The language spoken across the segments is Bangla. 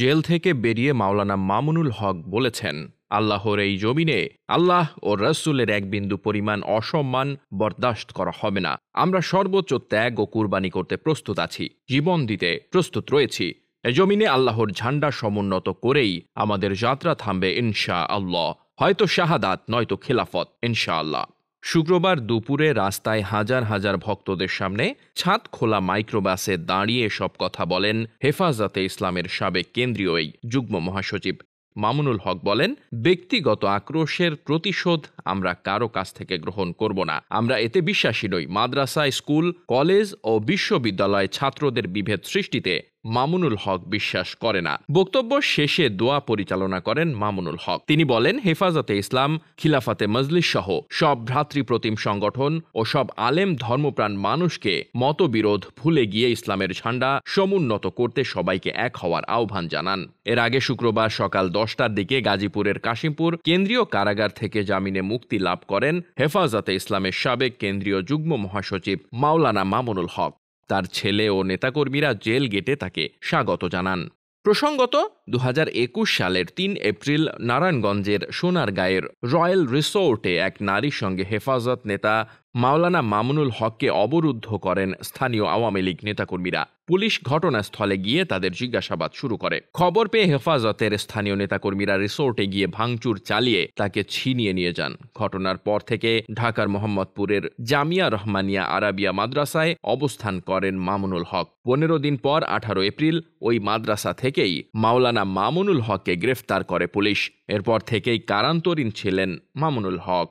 জেল থেকে বেরিয়ে মাওলানা মামুনুল হক বলেছেন আল্লাহর এই জমিনে আল্লাহ ও রসুলের এক বিন্দু পরিমাণ অসম্মান বরদাস্ত করা হবে না আমরা সর্বোচ্চ ত্যাগ ও কুরবানি করতে প্রস্তুত আছি জীবন দিতে প্রস্তুত রয়েছি এ জমিনে আল্লাহর ঝান্ডা সমুন্নত করেই আমাদের যাত্রা থামবে ইনশা আল্লাহ হয়তো শাহাদাত নয়তো খেলাফত ইনশা আল্লাহ শুক্রবার দুপুরে রাস্তায় হাজার হাজার ভক্তদের সামনে ছাদ খোলা মাইক্রোবাসে দাঁড়িয়ে সব কথা বলেন হেফাজতে ইসলামের সাবেক কেন্দ্রীয় এই যুগ্ম মহাসচিব মামুনুল হক বলেন ব্যক্তিগত আক্রোশের প্রতিশোধ আমরা কারো কাছ থেকে গ্রহণ করব না আমরা এতে বিশ্বাসী নই মাদ্রাসা স্কুল কলেজ ও বিশ্ববিদ্যালয় ছাত্রদের বিভেদ সৃষ্টিতে মামুনুল হক বিশ্বাস করে না বক্তব্য শেষে দোয়া পরিচালনা করেন মামুনুল হক তিনি বলেন হেফাজতে ইসলাম খিলাফাতে মজলিস সহ সব ভ্রাতৃপ্রতিম সংগঠন ও সব আলেম ধর্মপ্রাণ মানুষকে মতবিরোধ ভুলে গিয়ে ইসলামের ঝান্ডা সমুন্নত করতে সবাইকে এক হওয়ার আহ্বান জানান এর আগে শুক্রবার সকাল দশটার দিকে গাজীপুরের কাশিমপুর কেন্দ্রীয় কারাগার থেকে জামিনে মুক্তি লাভ করেন হেফাজতে ইসলামের সাবেক কেন্দ্রীয় যুগ্ম মহাসচিব মাওলানা মামুনুল হক তার ছেলে ও নেতাকর্মীরা জেল গেটে তাকে স্বাগত জানান প্রসঙ্গত দু সালের তিন এপ্রিল নারায়ণগঞ্জের সোনারগাঁয়ের রয়্যাল রিসোর্টে এক নারীর সঙ্গে হেফাজত নেতা মাওলানা মামুনুল হককে অবরুদ্ধ করেন স্থানীয় আওয়ামী লীগ নেতাকর্মীরা পুলিশ ঘটনাস্থলে গিয়ে তাদের জিজ্ঞাসাবাদ শুরু করে খবর পেয়ে হেফাজতের স্থানীয় নেতাকর্মীরা রিসোর্টে গিয়ে ভাঙচুর চালিয়ে তাকে ছিনিয়ে নিয়ে যান ঘটনার পর থেকে ঢাকার মোহাম্মদপুরের জামিয়া রহমানিয়া আরাবিয়া মাদ্রাসায় অবস্থান করেন মামুনুল হক পনেরো দিন পর আঠারো এপ্রিল ওই মাদ্রাসা থেকেই মাওলানা মামুনুল হককে গ্রেফতার করে পুলিশ এরপর থেকেই কারান্তরীণ ছিলেন মামুনুল হক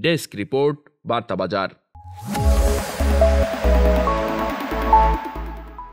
डेस्क रिपोर्ट वार्ता बाजार